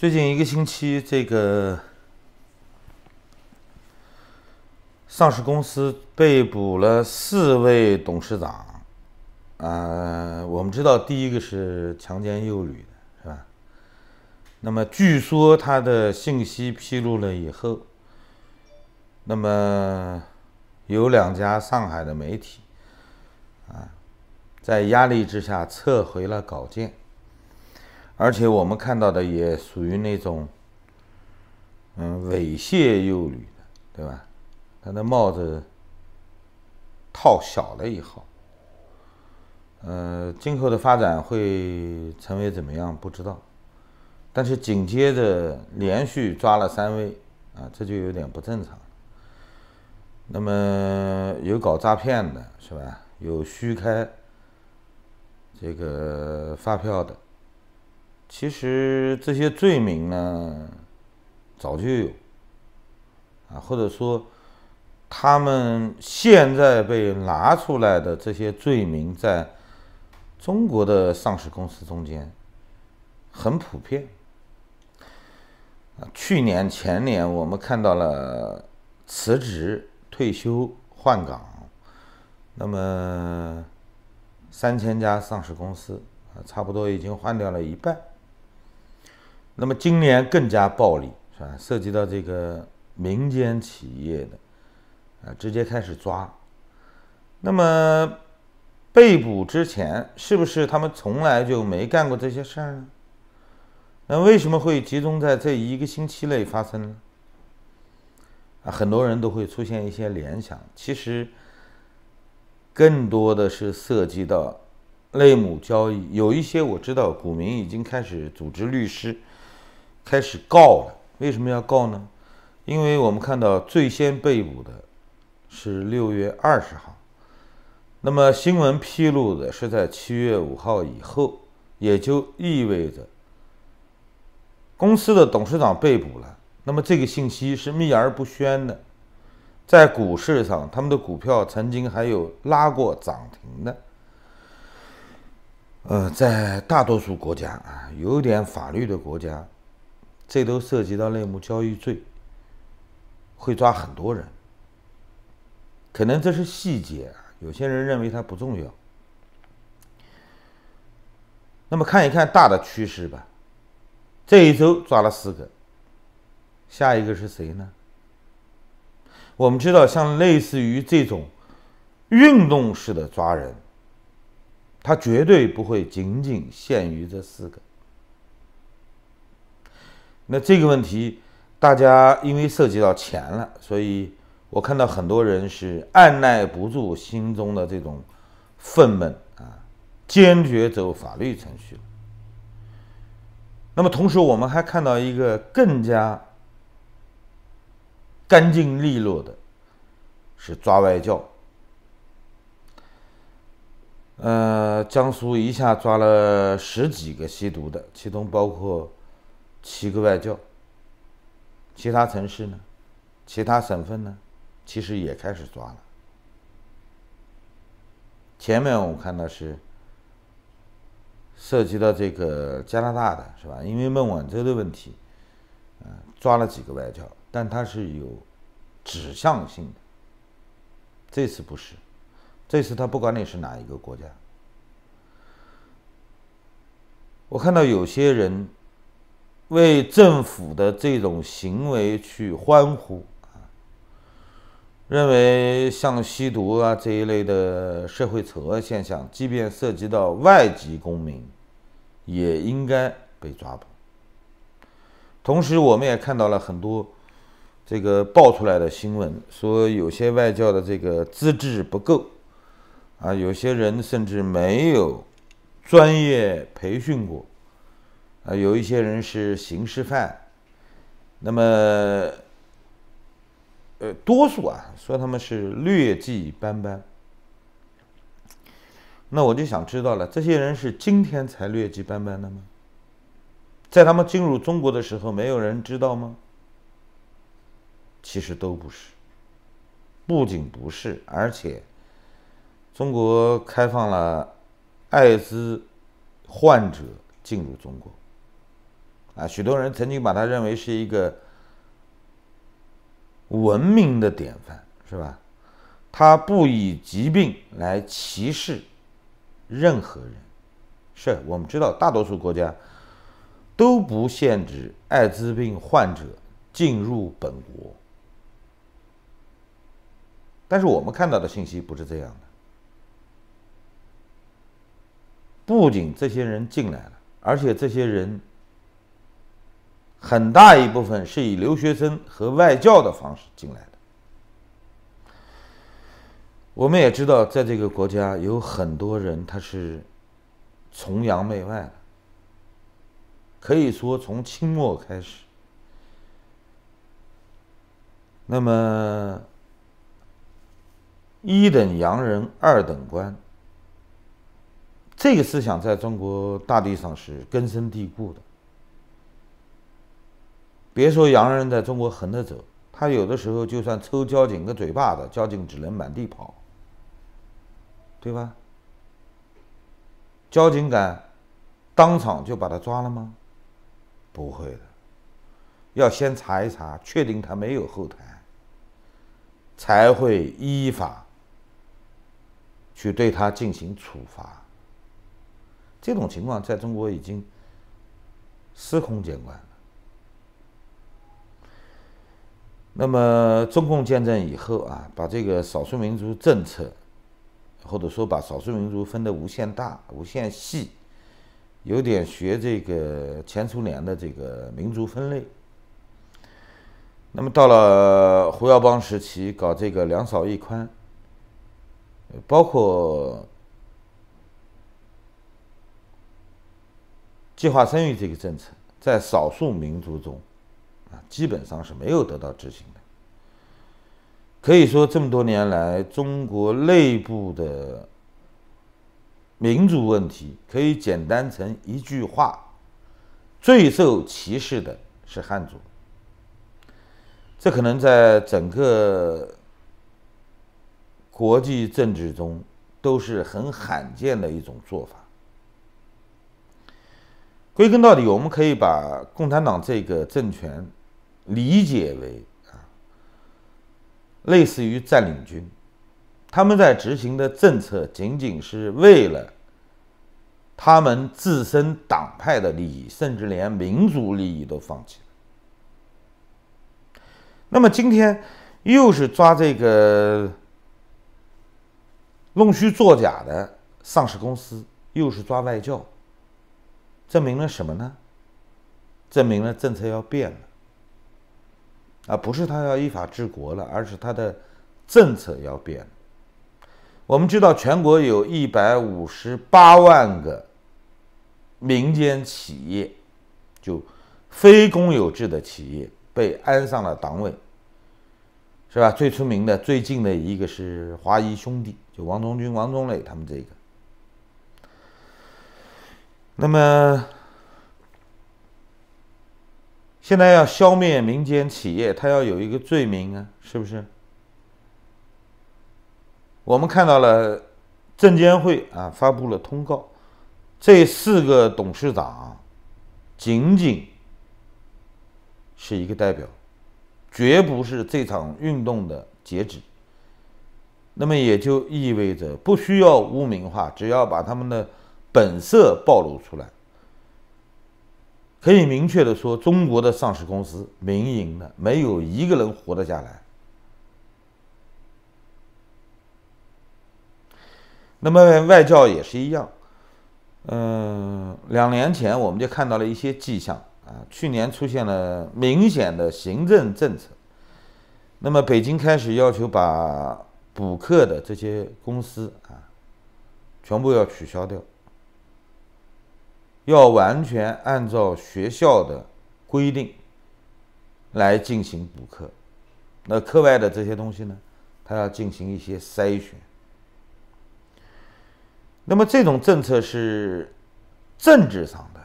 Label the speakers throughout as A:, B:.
A: 最近一个星期，这个上市公司被捕了四位董事长。啊，我们知道第一个是强奸幼女的是吧？那么据说他的信息披露了以后，那么有两家上海的媒体啊，在压力之下撤回了稿件。而且我们看到的也属于那种，嗯，猥亵幼女的，对吧？他的帽子套小了一号。呃，今后的发展会成为怎么样？不知道。但是紧接着连续抓了三位，啊，这就有点不正常。那么有搞诈骗的，是吧？有虚开这个发票的。其实这些罪名呢，早就有啊，或者说，他们现在被拿出来的这些罪名，在中国的上市公司中间很普遍啊。去年前年我们看到了辞职、退休、换岗，那么三千家上市公司啊，差不多已经换掉了一半。那么今年更加暴力，是吧？涉及到这个民间企业的，啊，直接开始抓。那么被捕之前，是不是他们从来就没干过这些事儿呢？那为什么会集中在这一个星期内发生？啊，很多人都会出现一些联想。其实更多的是涉及到内幕交易。有一些我知道，股民已经开始组织律师。开始告了，为什么要告呢？因为我们看到最先被捕的是六月二十号，那么新闻披露的是在七月五号以后，也就意味着公司的董事长被捕了。那么这个信息是秘而不宣的，在股市上，他们的股票曾经还有拉过涨停的。呃，在大多数国家啊，有点法律的国家。这都涉及到内幕交易罪，会抓很多人，可能这是细节，有些人认为它不重要。那么看一看大的趋势吧，这一周抓了四个，下一个是谁呢？我们知道，像类似于这种运动式的抓人，它绝对不会仅仅限于这四个。那这个问题，大家因为涉及到钱了，所以我看到很多人是按耐不住心中的这种愤懑啊，坚决走法律程序。那么同时，我们还看到一个更加干净利落的，是抓外教。呃，江苏一下抓了十几个吸毒的，其中包括。七个外教，其他城市呢？其他省份呢？其实也开始抓了。前面我看到是涉及到这个加拿大的，是吧？因为孟晚舟的问题，啊，抓了几个外教，但他是有指向性的。这次不是，这次他不管你是哪一个国家，我看到有些人。为政府的这种行为去欢呼啊！认为像吸毒啊这一类的社会丑恶现象，即便涉及到外籍公民，也应该被抓捕。同时，我们也看到了很多这个爆出来的新闻，说有些外教的这个资质不够啊，有些人甚至没有专业培训过。啊，有一些人是刑事犯，那么，呃，多数啊，说他们是劣迹斑斑。那我就想知道了，这些人是今天才劣迹斑斑的吗？在他们进入中国的时候，没有人知道吗？其实都不是，不仅不是，而且，中国开放了艾滋患者进入中国。啊，许多人曾经把它认为是一个文明的典范，是吧？他不以疾病来歧视任何人，是我们知道大多数国家都不限制艾滋病患者进入本国，但是我们看到的信息不是这样的。不仅这些人进来了，而且这些人。很大一部分是以留学生和外教的方式进来的。我们也知道，在这个国家有很多人他是崇洋媚外的，可以说从清末开始，那么一等洋人，二等官，这个思想在中国大地上是根深蒂固的。别说洋人在中国横着走，他有的时候就算抽交警个嘴巴子，交警只能满地跑，对吧？交警敢当场就把他抓了吗？不会的，要先查一查，确定他没有后台，才会依法去对他进行处罚。这种情况在中国已经司空见惯。那么中共建政以后啊，把这个少数民族政策，或者说把少数民族分的无限大、无限细，有点学这个前苏联的这个民族分类。那么到了胡耀邦时期，搞这个“两少一宽”，包括计划生育这个政策，在少数民族中。啊，基本上是没有得到执行的。可以说，这么多年来，中国内部的民主问题可以简单成一句话：最受歧视的是汉族。这可能在整个国际政治中都是很罕见的一种做法。归根到底，我们可以把共产党这个政权。理解为啊，类似于占领军，他们在执行的政策仅仅是为了他们自身党派的利益，甚至连民族利益都放弃了。那么今天又是抓这个弄虚作假的上市公司，又是抓外教，证明了什么呢？证明了政策要变了。啊，不是他要依法治国了，而是他的政策要变。我们知道，全国有一百五十八万个民间企业，就非公有制的企业被安上了党委，是吧？最出名的、最近的一个是华谊兄弟，就王中军、王中磊他们这个。那么。现在要消灭民间企业，他要有一个罪名啊，是不是？我们看到了，证监会啊发布了通告，这四个董事长仅仅是一个代表，绝不是这场运动的截止。那么也就意味着不需要污名化，只要把他们的本色暴露出来。可以明确的说，中国的上市公司，民营的，没有一个人活得下来。那么外教也是一样，嗯，两年前我们就看到了一些迹象啊，去年出现了明显的行政政策，那么北京开始要求把补课的这些公司啊，全部要取消掉。要完全按照学校的规定来进行补课，那课外的这些东西呢？他要进行一些筛选。那么这种政策是政治上的，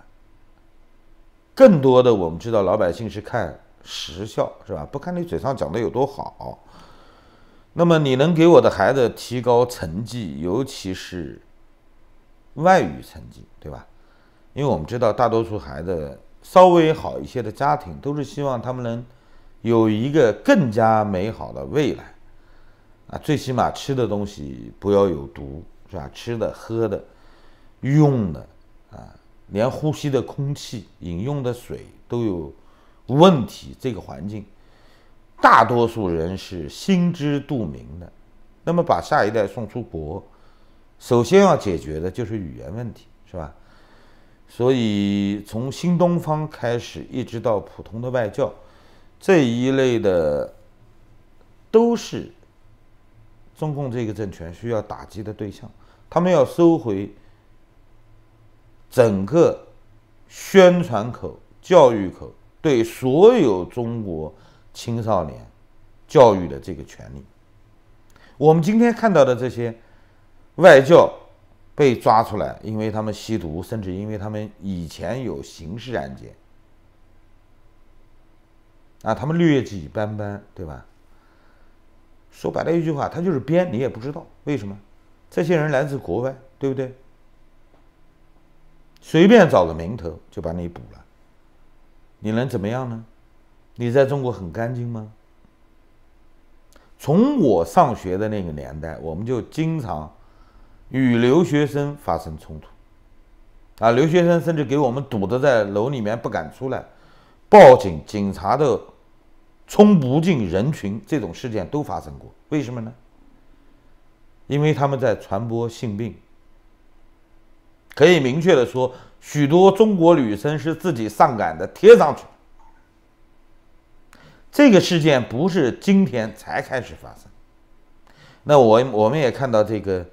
A: 更多的我们知道老百姓是看实效，是吧？不看你嘴上讲的有多好。那么你能给我的孩子提高成绩，尤其是外语成绩，对吧？因为我们知道，大多数孩子稍微好一些的家庭都是希望他们能有一个更加美好的未来，啊，最起码吃的东西不要有毒，是吧？吃的、喝的、用的，啊，连呼吸的空气、饮用的水都有问题，这个环境，大多数人是心知肚明的。那么，把下一代送出国，首先要解决的就是语言问题，是吧？所以，从新东方开始，一直到普通的外教，这一类的，都是中共这个政权需要打击的对象。他们要收回整个宣传口、教育口对所有中国青少年教育的这个权利。我们今天看到的这些外教。被抓出来，因为他们吸毒，甚至因为他们以前有刑事案件，啊，他们劣迹斑斑，对吧？说白了一句话，他就是编，你也不知道为什么。这些人来自国外，对不对？随便找个名头就把你捕了，你能怎么样呢？你在中国很干净吗？从我上学的那个年代，我们就经常。与留学生发生冲突，啊，留学生甚至给我们堵得在楼里面不敢出来，报警，警察都冲不进人群，这种事件都发生过，为什么呢？因为他们在传播性病，可以明确的说，许多中国女生是自己上赶的贴上去，这个事件不是今天才开始发生，那我我们也看到这个。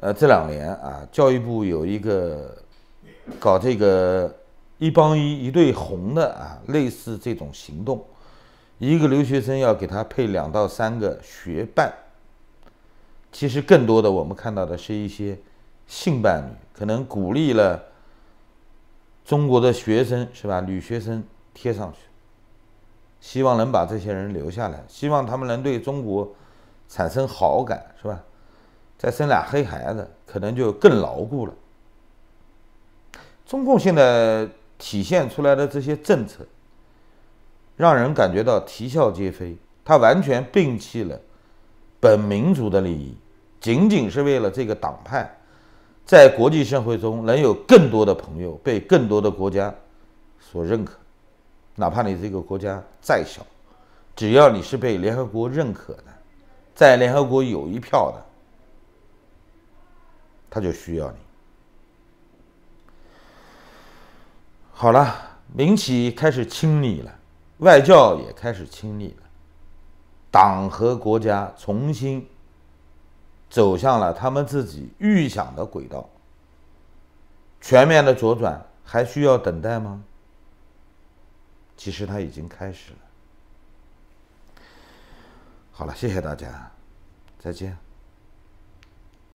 A: 呃，这两年啊，教育部有一个搞这个一帮一一对红的啊，类似这种行动，一个留学生要给他配两到三个学伴。其实更多的我们看到的是一些性伴侣，可能鼓励了中国的学生是吧？女学生贴上去，希望能把这些人留下来，希望他们能对中国产生好感是吧？再生俩黑孩子，可能就更牢固了。中共现在体现出来的这些政策，让人感觉到啼笑皆非。他完全摒弃了本民族的利益，仅仅是为了这个党派在国际社会中能有更多的朋友，被更多的国家所认可。哪怕你这个国家再小，只要你是被联合国认可的，在联合国有一票的。他就需要你。好了，民企开始清理了，外教也开始清理了，党和国家重新走向了他们自己预想的轨道，全面的左转还需要等待吗？其实它已经开始了。好了，谢谢大家，再见。